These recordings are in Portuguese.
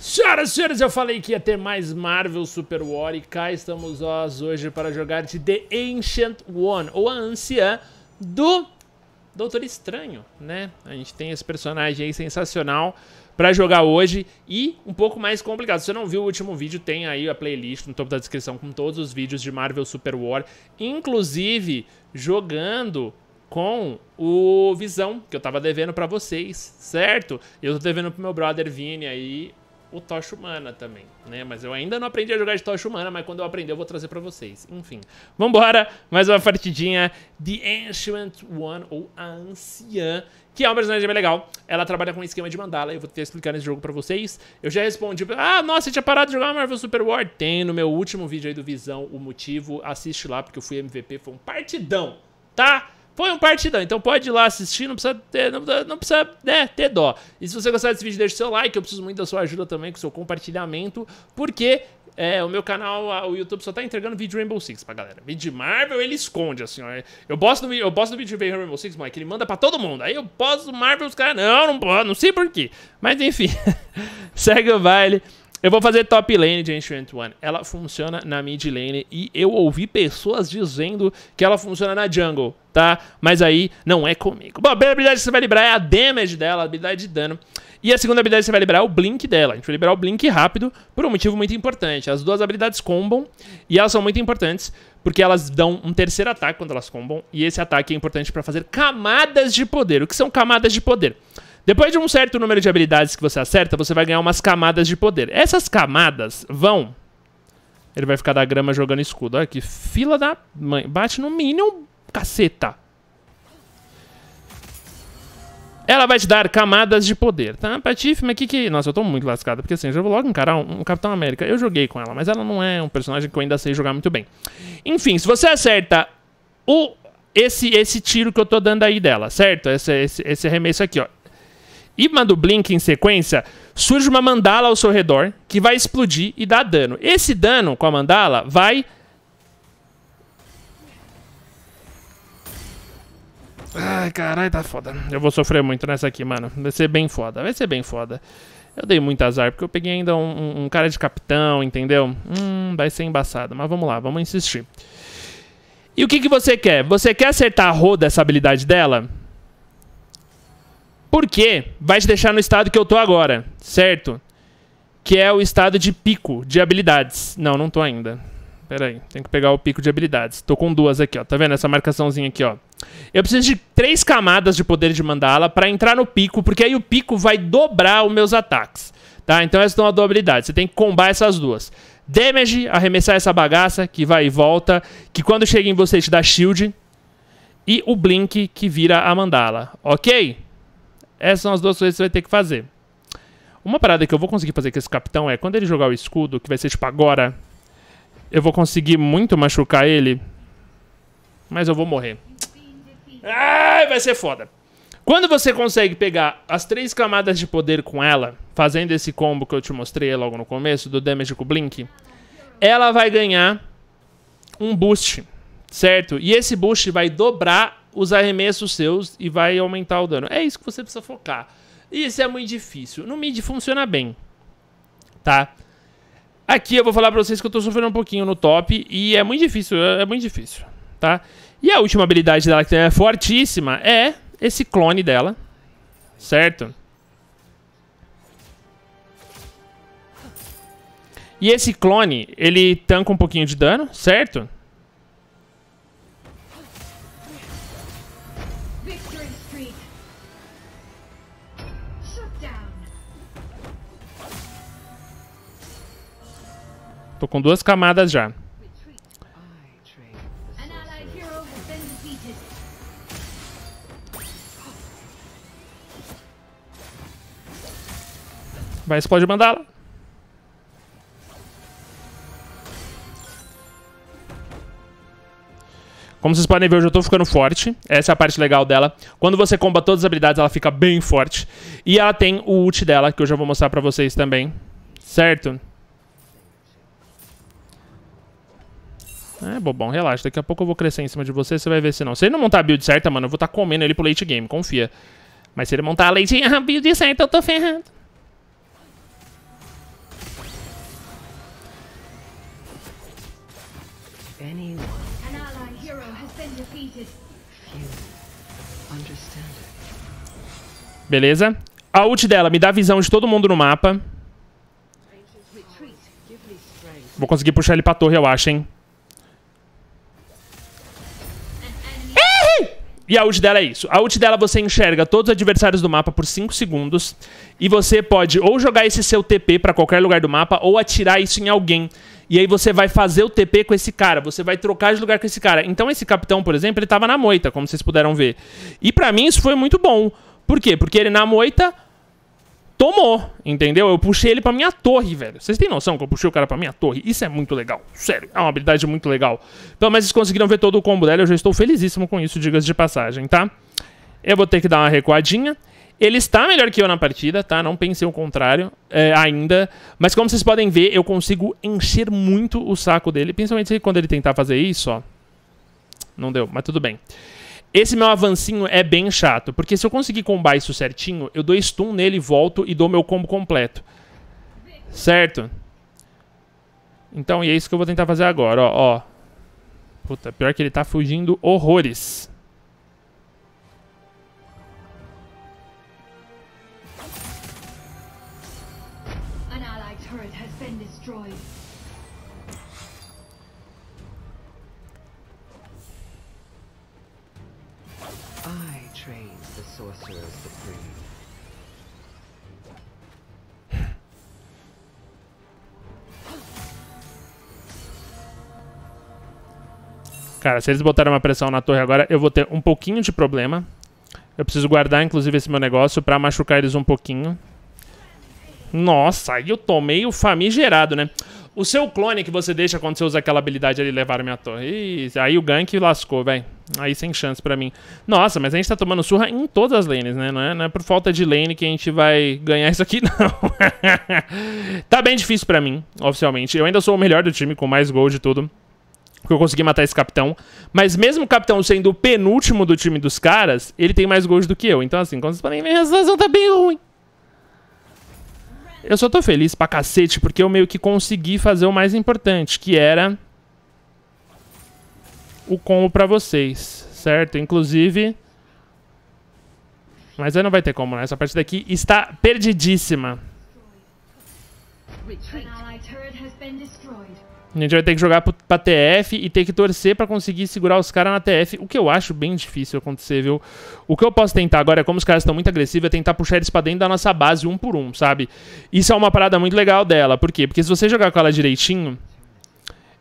Senhoras e senhores, eu falei que ia ter mais Marvel Super War e cá estamos nós hoje para jogar de The Ancient One, ou a anciã do Doutor Estranho, né? A gente tem esse personagem aí sensacional para jogar hoje e um pouco mais complicado. Se você não viu o último vídeo, tem aí a playlist no topo da descrição com todos os vídeos de Marvel Super War, inclusive jogando com o Visão, que eu tava devendo para vocês, certo? Eu tô devendo pro meu brother Vini aí o Tocha Humana também, né? Mas eu ainda não aprendi a jogar de Tocha Humana, mas quando eu aprender eu vou trazer pra vocês. Enfim, vambora! Mais uma partidinha de Ancient One, ou a Anciã, que é uma personagem bem legal. Ela trabalha com um esquema de mandala, eu vou ter explicar nesse jogo pra vocês. Eu já respondi, ah, nossa, você tinha parado de jogar Marvel Super War? Tem no meu último vídeo aí do Visão o motivo, assiste lá, porque eu fui MVP, foi um partidão, Tá? Foi um partidão, então pode ir lá assistir, não precisa ter, não, não precisa né, ter dó. E se você gostar desse vídeo, deixa o seu like, eu preciso muito da sua ajuda também, com o seu compartilhamento, porque é, o meu canal, o YouTube só tá entregando vídeo Rainbow Six pra galera. Vídeo de Marvel ele esconde, assim, ó. Eu posto no, eu posto no vídeo de Rainbow Six, moleque, ele manda pra todo mundo. Aí eu posto Marvel, os caras, não, não não sei porquê. Mas enfim, segue o baile. Eu vou fazer top lane de Ancient One. Ela funciona na mid lane e eu ouvi pessoas dizendo que ela funciona na jungle, tá? Mas aí não é comigo. Bom, a primeira habilidade que você vai liberar é a damage dela, a habilidade de dano. E a segunda habilidade que você vai liberar é o blink dela. A gente vai liberar o blink rápido por um motivo muito importante. As duas habilidades combam e elas são muito importantes porque elas dão um terceiro ataque quando elas combam. E esse ataque é importante para fazer camadas de poder. O que são camadas de poder? Depois de um certo número de habilidades que você acerta, você vai ganhar umas camadas de poder. Essas camadas vão... Ele vai ficar da grama jogando escudo. Olha que fila da mãe. Bate no Minion, caceta. Ela vai te dar camadas de poder, tá? Patife, mas que que... Nossa, eu tô muito lascada, porque assim, eu já vou logo encarar um, um, Capitão América. Eu joguei com ela, mas ela não é um personagem que eu ainda sei jogar muito bem. Enfim, se você acerta o... Esse, esse tiro que eu tô dando aí dela, certo? Esse, esse, esse arremesso aqui, ó e manda o blink em sequência, surge uma mandala ao seu redor que vai explodir e dar dano. Esse dano com a mandala vai. Ai, caralho, tá foda. Eu vou sofrer muito nessa aqui, mano. Vai ser bem foda, vai ser bem foda. Eu dei muito azar, porque eu peguei ainda um, um, cara de capitão, entendeu? Hum, vai ser embaçado. Mas vamos lá, vamos insistir. E o que, que você quer? Você quer acertar a roda essa habilidade dela? Porque vai te deixar no estado que eu tô agora, certo? Que é o estado de pico de habilidades. Não, não tô ainda. Pera aí, tem que pegar o pico de habilidades. Tô com duas aqui, ó. Tá vendo essa marcaçãozinha aqui, ó? Eu preciso de três camadas de poder de mandala para entrar no pico, porque aí o pico vai dobrar os meus ataques, tá? Então essas são as duas habilidades. Você tem que combar essas duas. Damage, arremessar essa bagaça que vai e volta, que quando chega em você te dá shield. E o Blink, que vira a mandala, ok? Essas são as duas coisas que você vai ter que fazer. Uma parada que eu vou conseguir fazer com esse capitão é, quando ele jogar o escudo, que vai ser tipo agora, eu vou conseguir muito machucar ele, mas eu vou morrer. Ai, vai ser foda. Quando você consegue pegar as três camadas de poder com ela, fazendo esse combo que eu te mostrei logo no começo, do damage com o Blink, ela vai ganhar um boost, certo? E esse boost vai dobrar os arremessos seus e vai aumentar o dano. É isso que você precisa focar. Isso é muito difícil. No mid funciona bem, tá? Aqui eu vou falar pra vocês que eu tô sofrendo um pouquinho no top e é muito difícil, é muito difícil, tá? E a última habilidade dela que é fortíssima é esse clone dela, certo? E esse clone, ele tanca um pouquinho de dano, certo? retreat. Shut down. Tô com duas camadas já. Vai, pode mandá-la. Como vocês podem ver, eu já tô ficando forte. Essa é a parte legal dela. Quando você comba todas as habilidades, ela fica bem forte. E ela tem o ult dela, que eu já vou mostrar pra vocês também. Certo? É, bobão, relaxa. Daqui a pouco eu vou crescer em cima de você, você vai ver se não. Se ele não montar a build certa, mano, eu vou estar tá comendo ele pro late game, confia. Mas se ele montar a late a build certa, eu tô ferrado. Beleza? A ult dela me dá visão de todo mundo no mapa. Vou conseguir puxar ele pra torre, eu acho, hein? E a ult dela é isso. A ult dela você enxerga todos os adversários do mapa por 5 segundos. E você pode ou jogar esse seu TP para qualquer lugar do mapa ou atirar isso em alguém. E aí você vai fazer o TP com esse cara. Você vai trocar de lugar com esse cara. Então esse capitão, por exemplo, ele tava na moita, como vocês puderam ver. E para mim isso foi muito bom. Por quê? Porque ele na moita tomou, entendeu? Eu puxei ele pra minha torre, velho. Vocês têm noção que eu puxei o cara pra minha torre? Isso é muito legal. Sério, é uma habilidade muito legal. Pelo então, menos vocês conseguiram ver todo o combo dela. Eu já estou felizíssimo com isso, diga-se de passagem, tá? Eu vou ter que dar uma recuadinha. Ele está melhor que eu na partida, tá? Não pensei o contrário é, ainda. Mas como vocês podem ver, eu consigo encher muito o saco dele. Principalmente quando ele tentar fazer isso, ó. Não deu, mas tudo bem. Esse meu avancinho é bem chato, porque se eu conseguir combar isso certinho, eu dou stun nele, volto e dou meu combo completo. Certo? Então, e é isso que eu vou tentar fazer agora, ó. ó. Puta, pior que ele tá fugindo horrores. Cara, se eles botarem uma pressão na torre agora, eu vou ter um pouquinho de problema. Eu preciso guardar, inclusive, esse meu negócio pra machucar eles um pouquinho. Nossa, aí eu tomei o famigerado, né? O seu clone que você deixa quando você usa aquela habilidade ali levar minha torre. Ih, aí o gank lascou, velho. Aí sem chance pra mim. Nossa, mas a gente tá tomando surra em todas as lanes, né? Não é, não é por falta de lane que a gente vai ganhar isso aqui, não. tá bem difícil pra mim, oficialmente. Eu ainda sou o melhor do time, com mais gold de tudo. Porque eu consegui matar esse capitão. Mas mesmo o capitão sendo o penúltimo do time dos caras, ele tem mais gols do que eu. Então, assim, como vocês podem ver, a situação tá bem ruim. Eu só tô feliz pra cacete, porque eu meio que consegui fazer o mais importante, que era o combo pra vocês, certo? Inclusive... Mas aí não vai ter como, né? Essa parte daqui está perdidíssima. Retreat. An a gente vai ter que jogar pra TF e ter que torcer para conseguir segurar os caras na TF, o que eu acho bem difícil acontecer, viu? O que eu posso tentar agora é, como os caras estão muito agressivos, é tentar puxar eles pra dentro da nossa base um por um, sabe? Isso é uma parada muito legal dela. Por quê? Porque se você jogar com ela direitinho,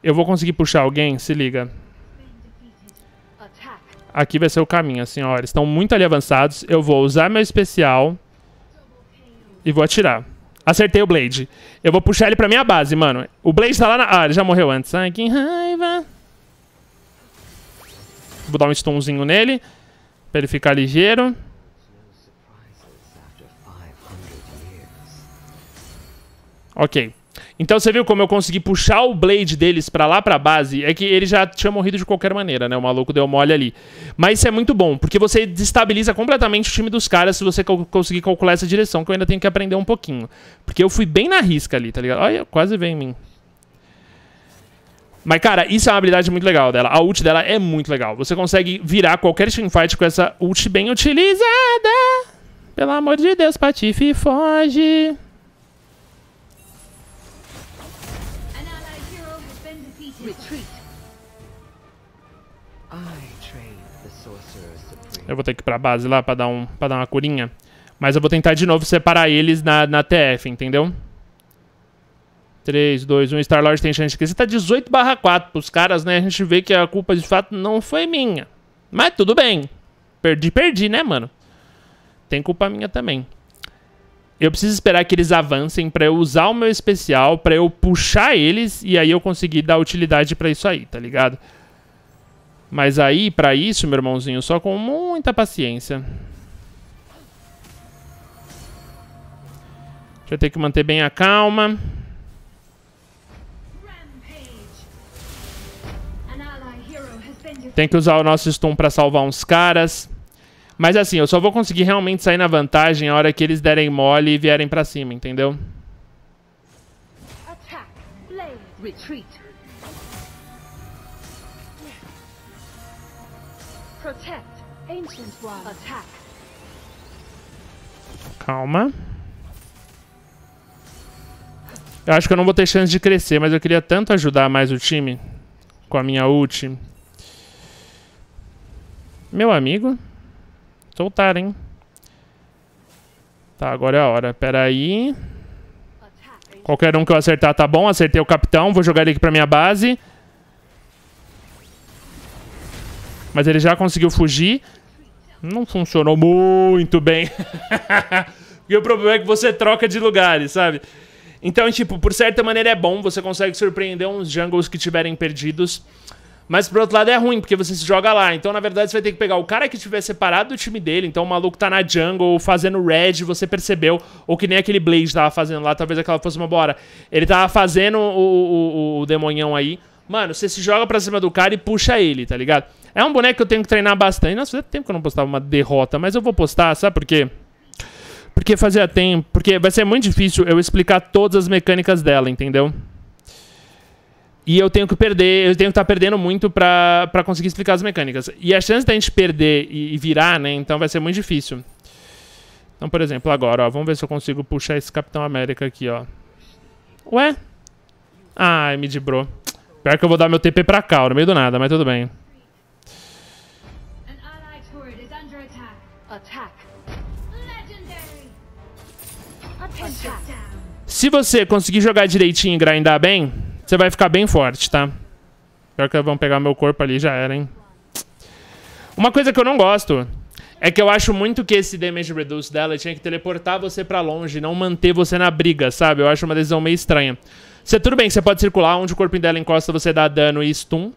eu vou conseguir puxar alguém, se liga. Aqui vai ser o caminho, assim, ó. Eles estão muito ali avançados. Eu vou usar meu especial e vou atirar. Acertei o Blade. Eu vou puxar ele pra minha base, mano. O Blade tá lá na... Ah, ele já morreu antes. Ai, que raiva. Vou dar um stunzinho nele. Pra ele ficar ligeiro. Ok. Então você viu como eu consegui puxar o Blade deles para lá pra base? É que ele já tinha morrido de qualquer maneira, né? O maluco deu mole ali. Mas isso é muito bom, porque você destabiliza completamente o time dos caras se você conseguir calcular essa direção, que eu ainda tenho que aprender um pouquinho. Porque eu fui bem na risca ali, tá ligado? Olha, quase veio em mim. Mas, cara, isso é uma habilidade muito legal dela. A ult dela é muito legal. Você consegue virar qualquer teamfight com essa ult bem utilizada. Pelo amor de Deus, Patife, foge. Eu vou ter que ir pra base lá pra dar, um, pra dar uma curinha. Mas eu vou tentar de novo separar eles na, na TF, entendeu? 3, 2, 1, Star-Lord tem chance de crescer. Tá 18 barra 4 pros caras, né? A gente vê que a culpa de fato não foi minha. Mas tudo bem. Perdi, perdi, né, mano? Tem culpa minha também. Eu preciso esperar que eles avancem para eu usar o meu especial, para eu puxar eles e aí eu conseguir dar utilidade para isso aí, tá ligado? Mas aí, pra isso, meu irmãozinho, só com muita paciência. Já tem que manter bem a calma. Tem que usar o nosso stun pra salvar uns caras. Mas assim, eu só vou conseguir realmente sair na vantagem a hora que eles derem mole e vierem pra cima, entendeu? Attack, blade, retreat. Calma. Eu acho que eu não vou ter chance de crescer, mas eu queria tanto ajudar mais o time com a minha ult. Meu amigo. Soltar, hein? Tá, agora é a hora. Pera aí. Qualquer um que eu acertar tá bom. Acertei o capitão. Vou jogar ele aqui pra minha base. Mas ele já conseguiu fugir. Não funcionou muito bem. e o problema é que você troca de lugares, sabe? Então, tipo, por certa maneira é bom, você consegue surpreender uns jungles que tiverem perdidos. Mas por outro lado é ruim, porque você se joga lá. Então, na verdade, você vai ter que pegar o cara que tiver separado do time dele. Então, o maluco tá na jungle fazendo red, você percebeu. Ou que nem aquele Blaze tava fazendo lá, talvez aquela fosse uma bora. Ele tava fazendo o, o, o, o demonhão aí. Mano, você se joga pra cima do cara e puxa ele, tá ligado? É um boneco que eu tenho que treinar bastante. Nossa, fazia tempo que eu não postava uma derrota, mas eu vou postar, sabe por quê? Porque fazia tempo. Porque vai ser muito difícil eu explicar todas as mecânicas dela, entendeu? E eu tenho que perder, eu tenho que estar tá perdendo muito pra, pra conseguir explicar as mecânicas. E a chance da gente perder e, e virar, né? Então vai ser muito difícil. Então, por exemplo, agora, ó, vamos ver se eu consigo puxar esse Capitão América aqui, ó. Ué? Ai, me dibrou. Pior que eu vou dar meu TP pra cá, no meio do nada, mas tudo bem. Se você conseguir jogar direitinho e grindar bem, você vai ficar bem forte, tá? Pior que vão pegar meu corpo ali, já era, hein? Uma coisa que eu não gosto é que eu acho muito que esse damage reduce dela tinha que teleportar você pra longe, não manter você na briga, sabe? Eu acho uma decisão meio estranha. Você, tudo bem, você pode circular, onde o corpo dela encosta você dá dano e stun.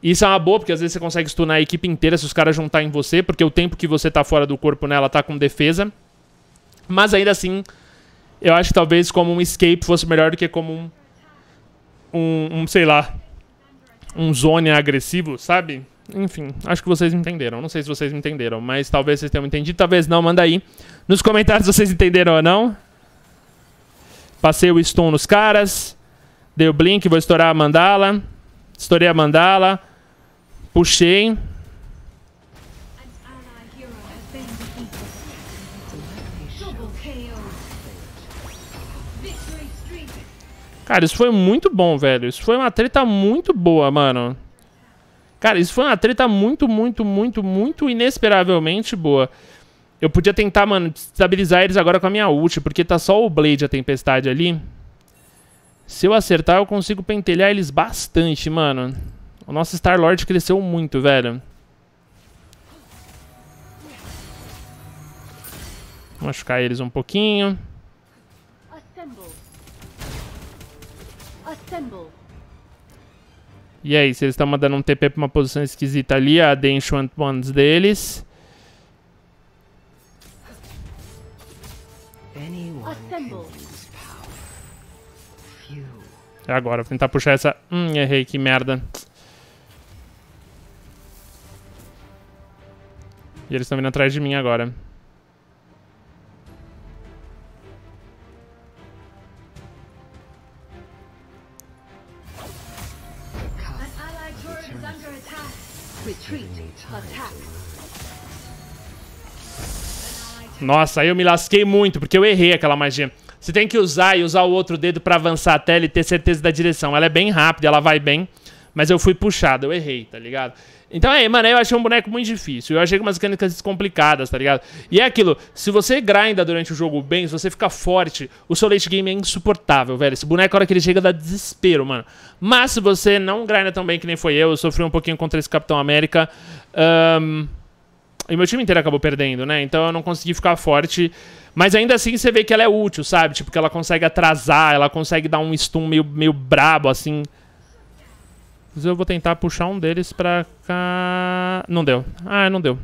Isso é uma boa, porque às vezes você consegue stunar a equipe inteira se os caras juntar em você, porque o tempo que você tá fora do corpo nela tá com defesa. Mas ainda assim, eu acho que talvez como um escape fosse melhor do que como um, um, um sei lá, um zone agressivo, sabe? Enfim, acho que vocês entenderam. Não sei se vocês entenderam, mas talvez vocês tenham entendido, talvez não. Manda aí nos comentários se vocês entenderam ou não. Passei o stun nos caras. Dei o blink, vou estourar a mandala. Estourei a mandala. Puxei. Cara, isso foi muito bom, velho. Isso foi uma treta muito boa, mano. Cara, isso foi uma treta muito, muito, muito, muito inesperavelmente boa. Eu podia tentar, mano, estabilizar eles agora com a minha ult, porque tá só o Blade a tempestade ali. Se eu acertar, eu consigo pentelhar eles bastante, mano. O nosso Star-Lord cresceu muito, velho. Vou machucar eles um pouquinho. E é isso. eles estão mandando um TP pra uma posição esquisita ali, a Denshuant Bonds deles. É agora, vou tentar puxar essa... Hum, errei, que merda. E eles estão vindo atrás de mim agora. Nossa, aí eu me lasquei muito, porque eu errei aquela magia. Você tem que usar e usar o outro dedo para avançar a tela e ter certeza da direção. Ela é bem rápida, ela vai bem, mas eu fui puxado, eu errei, tá ligado? Então é, mano, eu achei um boneco muito difícil. Eu achei umas mecânicas complicadas, tá ligado? E é aquilo, se você grinda durante o jogo bem, se você fica forte, o seu late game é insuportável, velho. Esse boneco, a hora que ele chega, dá desespero, mano. Mas se você não grinda tão bem que nem foi eu, eu sofri um pouquinho contra esse Capitão América. Um, e meu time inteiro acabou perdendo, né? Então eu não consegui ficar forte. Mas ainda assim você vê que ela é útil, sabe? Tipo, que ela consegue atrasar, ela consegue dar um stun meio, meio brabo, assim. Mas eu vou tentar puxar um deles pra cá. Não deu. Ah, não deu.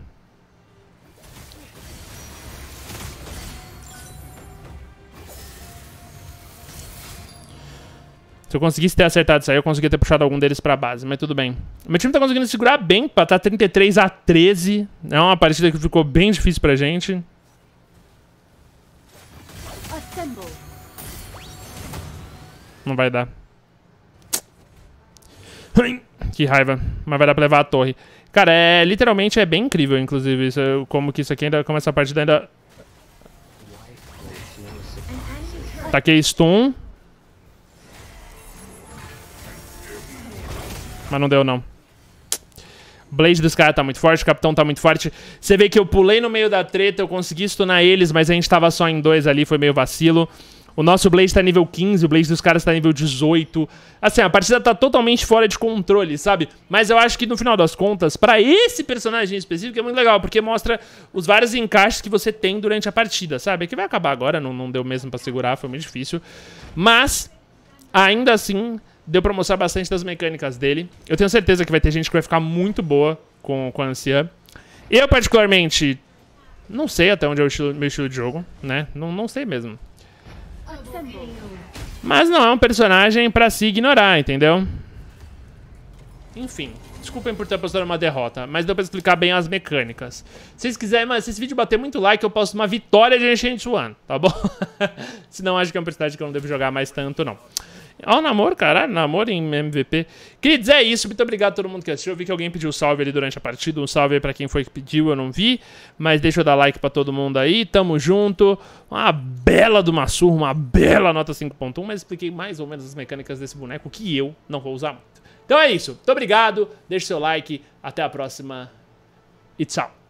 Se eu conseguisse ter acertado isso aí, eu conseguia ter puxado algum deles pra base, mas tudo bem. Meu time tá conseguindo segurar bem, pra Tá 33 a 13. É uma partida que ficou bem difícil pra gente. Não vai dar. Que raiva. Mas vai dar pra levar a torre. Cara, é, literalmente é bem incrível, inclusive, isso, como que isso aqui ainda... Como essa partida ainda... Taquei stun. Mas não deu, não. Blade dos caras tá muito forte, o capitão tá muito forte. Você vê que eu pulei no meio da treta, eu consegui stunar eles, mas a gente tava só em dois ali, foi meio vacilo. O nosso Blaze tá nível 15, o Blaze dos caras tá nível 18. Assim, a partida tá totalmente fora de controle, sabe? Mas eu acho que no final das contas, para esse personagem específico é muito legal, porque mostra os vários encaixes que você tem durante a partida, sabe? É que vai acabar agora, não, não deu mesmo para segurar, foi muito difícil. Mas, ainda assim, Deu pra mostrar bastante das mecânicas dele. Eu tenho certeza que vai ter gente que vai ficar muito boa com, com a Anciã. Eu, particularmente, não sei até onde é o estilo, meu estilo de jogo, né? Não, não sei mesmo. Mas não é um personagem pra se ignorar, entendeu? Enfim. Desculpem por ter postado uma derrota, mas deu pra explicar bem as mecânicas. Se vocês quiserem, mas se esse vídeo bater muito like, eu posto uma vitória de Ancient One, tá bom? se não acho que é um personagem que eu não devo jogar mais tanto, não. Ó, o namoro, caralho, namoro em MVP. Queridos, é isso. Muito obrigado a todo mundo que assistiu. Eu vi que alguém pediu salve ali durante a partida. Um salve aí pra quem foi que pediu, eu não vi. Mas deixa eu dar like pra todo mundo aí. Tamo junto. Uma bela do Massur, uma bela nota 5.1. Mas expliquei mais ou menos as mecânicas desse boneco que eu não vou usar muito. Então é isso. Muito obrigado. Deixa o seu like. Até a próxima. E tchau.